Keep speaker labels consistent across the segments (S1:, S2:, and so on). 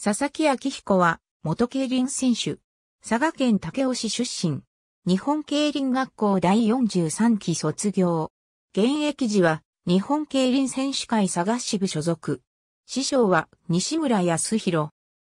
S1: 佐々木明彦は、元競輪選手。佐賀県武雄市出身。日本競輪学校第43期卒業。現役時は、日本競輪選手会佐賀支部所属。師匠は、西村康弘。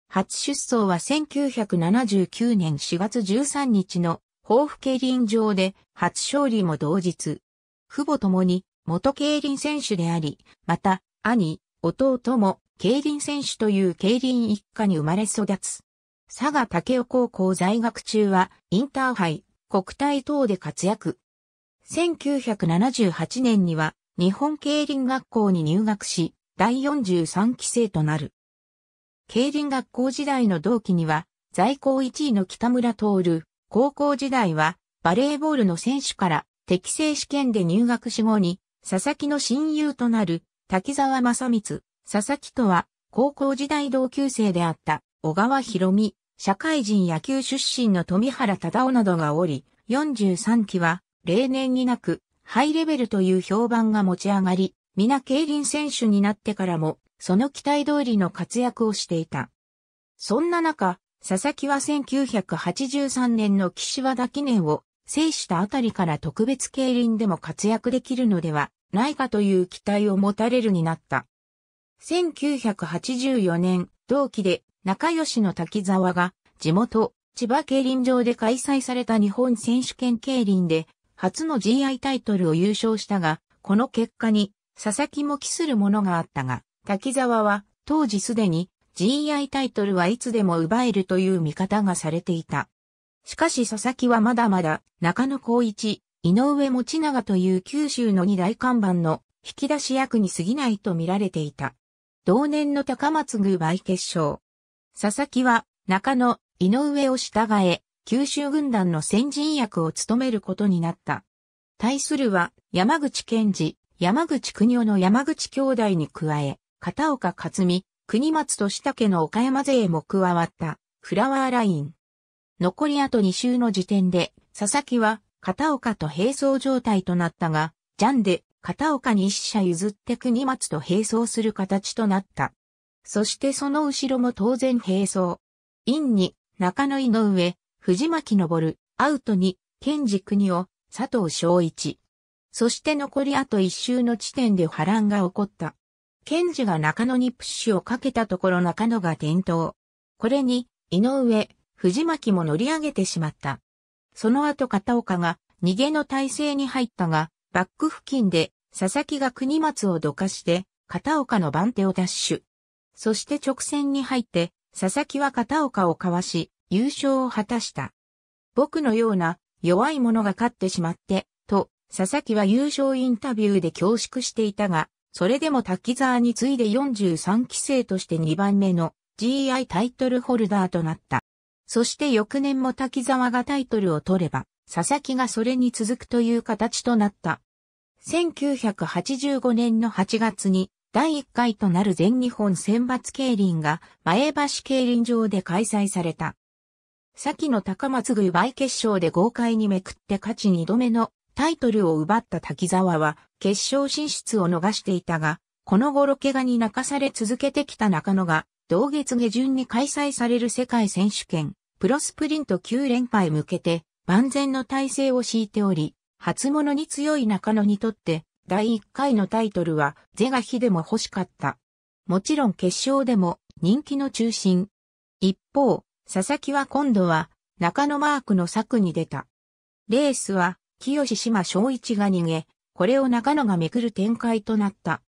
S1: 初出走は1979年4月13日の、豊富競輪場で、初勝利も同日。父母ともに、元競輪選手であり、また、兄、弟も、競輪選手という競輪一家に生まれ育つ。佐賀武雄高校在学中はインターハイ、国体等で活躍。1978年には日本競輪学校に入学し、第43期生となる。競輪学校時代の同期には、在校1位の北村徹、高校時代はバレーボールの選手から適正試験で入学し後に、佐々木の親友となる滝沢正光、佐々木とは、高校時代同級生であった小川博美、社会人野球出身の富原忠夫などがおり、43期は、例年になく、ハイレベルという評判が持ち上がり、皆競輪選手になってからも、その期待通りの活躍をしていた。そんな中、佐々木は1983年の岸和田記念を制したあたりから特別競輪でも活躍できるのではないかという期待を持たれるになった。1984年、同期で仲良しの滝沢が地元、千葉競輪場で開催された日本選手権競輪で初の GI タイトルを優勝したが、この結果に佐々木も期するものがあったが、滝沢は当時すでに GI タイトルはいつでも奪えるという見方がされていた。しかし佐々木はまだまだ中野光一、井上持長という九州の二大看板の引き出し役に過ぎないと見られていた。同年の高松宮杯決勝。佐々木は、中野、井上を従え、九州軍団の先人役を務めることになった。対するは、山口健二、山口国夫の山口兄弟に加え、片岡克美、国松俊武の岡山勢も加わった、フラワーライン。残りあと2周の時点で、佐々木は、片岡と並走状態となったが、ジャンで、片岡に一社譲って国松と並走する形となった。そしてその後ろも当然並走。ンに、中野井上、藤巻昇、アウトに、健二国を、佐藤昭一。そして残りあと一周の地点で波乱が起こった。健二が中野にプッシュをかけたところ中野が転倒。これに、井上、藤巻も乗り上げてしまった。その後片岡が逃げの体勢に入ったが、バック付近で佐々木が国松をどかして片岡の番手を奪取。そして直線に入って佐々木は片岡をかわし優勝を果たした。僕のような弱い者が勝ってしまって、と佐々木は優勝インタビューで恐縮していたが、それでも滝沢に次いで43期生として2番目の GI タイトルホルダーとなった。そして翌年も滝沢がタイトルを取れば、佐々木がそれに続くという形となった。1985年の8月に第1回となる全日本選抜競輪が前橋競輪場で開催された。先の高松宮倍決勝で豪快にめくって勝ち2度目のタイトルを奪った滝沢は決勝進出を逃していたが、この頃怪我に泣かされ続けてきた中野が、同月下旬に開催される世界選手権、プロスプリント9連覇へ向けて万全の体制を敷いており、初物に強い中野にとって、第1回のタイトルは、是が非でも欲しかった。もちろん決勝でも、人気の中心。一方、佐々木は今度は、中野マークの策に出た。レースは、清島昭一が逃げ、これを中野がめくる展開となった。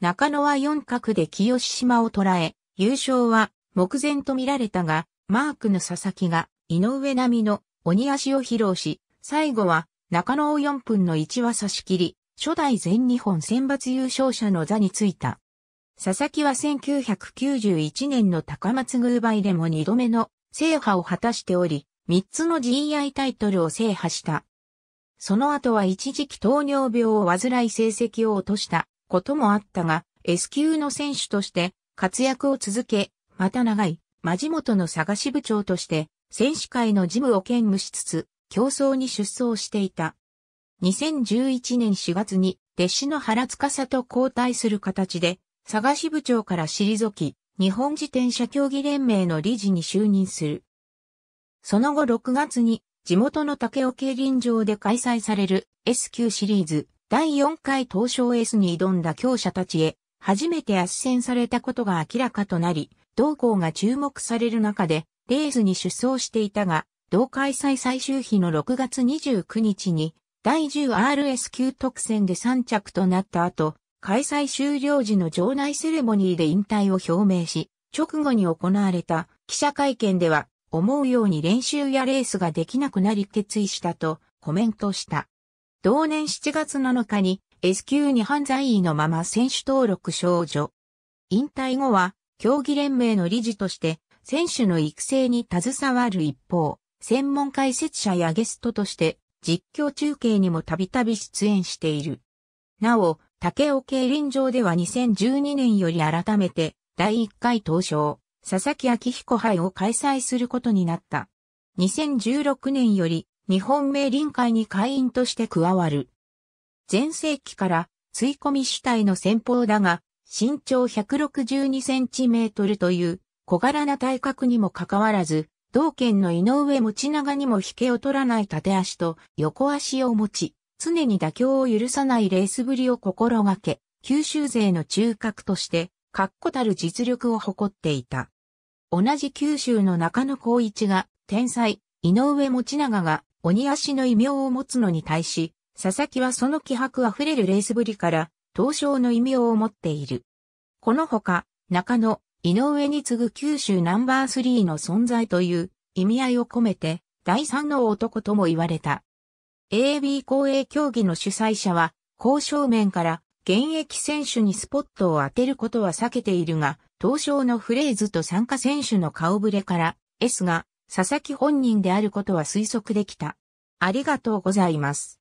S1: 中野は四角で清島を捉え、優勝は目前と見られたが、マークの佐々木が井上並みの鬼足を披露し、最後は中野を4分の1は差し切り、初代全日本選抜優勝者の座についた。佐々木は1991年の高松バイでも2度目の制覇を果たしており、3つの GI タイトルを制覇した。その後は一時期糖尿病を患い成績を落としたこともあったが、S 級の選手として活躍を続け、また長い、マジ元の探し部長として選手会の事務を兼務しつつ、競争に出走していた。2011年4月に、弟子の原司と交代する形で、佐賀支部長から退き、日本自転車競技連盟の理事に就任する。その後6月に、地元の竹尾競輪場で開催される S 級シリーズ第4回東証 S に挑んだ強者たちへ、初めて圧戦されたことが明らかとなり、同校が注目される中で、レースに出走していたが、同開催最終日の6月29日に、第 10RS 級特選で3着となった後、開催終了時の場内セレモニーで引退を表明し、直後に行われた記者会見では、思うように練習やレースができなくなり決意したとコメントした。同年7月7日に S 級に犯罪位のまま選手登録少女。引退後は競技連盟の理事として選手の育成に携わる一方、専門解説者やゲストとして実況中継にもたびたび出演している。なお、竹尾競輪場では2012年より改めて第1回東証、佐々木明彦杯を開催することになった。2016年より日本名臨会に会員として加わる。前世紀から追込み主体の先方だが、身長162センチメートルという小柄な体格にもかかわらず、同県の井上持長にも引けを取らない縦足と横足を持ち、常に妥協を許さないレースぶりを心がけ、九州勢の中核として、確固たる実力を誇っていた。同じ九州の中野光一が、天才、井上持長が、鬼足の異名を持つのに対し、佐々木はその気迫あふれるレースぶりから、東証の異名を持っている。このほか、中野、井上に次ぐ九州ナンバー3の存在という意味合いを込めて、第三の男とも言われた。AB 公営競技の主催者は、交渉面から現役選手にスポットを当てることは避けているが、当初のフレーズと参加選手の顔ぶれから、S が佐々木本人であることは推測できた。ありがとうございます。